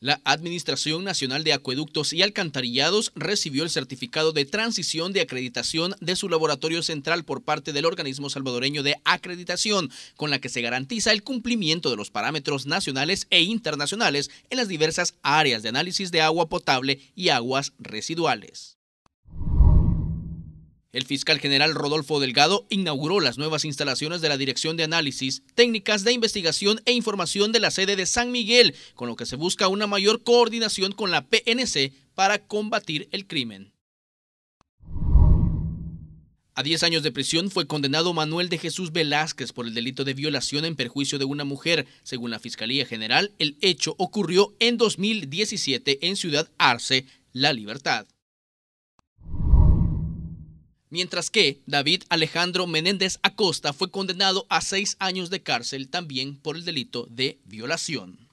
La Administración Nacional de Acueductos y Alcantarillados recibió el certificado de transición de acreditación de su laboratorio central por parte del organismo salvadoreño de acreditación, con la que se garantiza el cumplimiento de los parámetros nacionales e internacionales en las diversas áreas de análisis de agua potable y aguas residuales. El fiscal general Rodolfo Delgado inauguró las nuevas instalaciones de la Dirección de Análisis, Técnicas de Investigación e Información de la sede de San Miguel, con lo que se busca una mayor coordinación con la PNC para combatir el crimen. A 10 años de prisión fue condenado Manuel de Jesús Velázquez por el delito de violación en perjuicio de una mujer. Según la Fiscalía General, el hecho ocurrió en 2017 en Ciudad Arce, La Libertad. Mientras que David Alejandro Menéndez Acosta fue condenado a seis años de cárcel también por el delito de violación.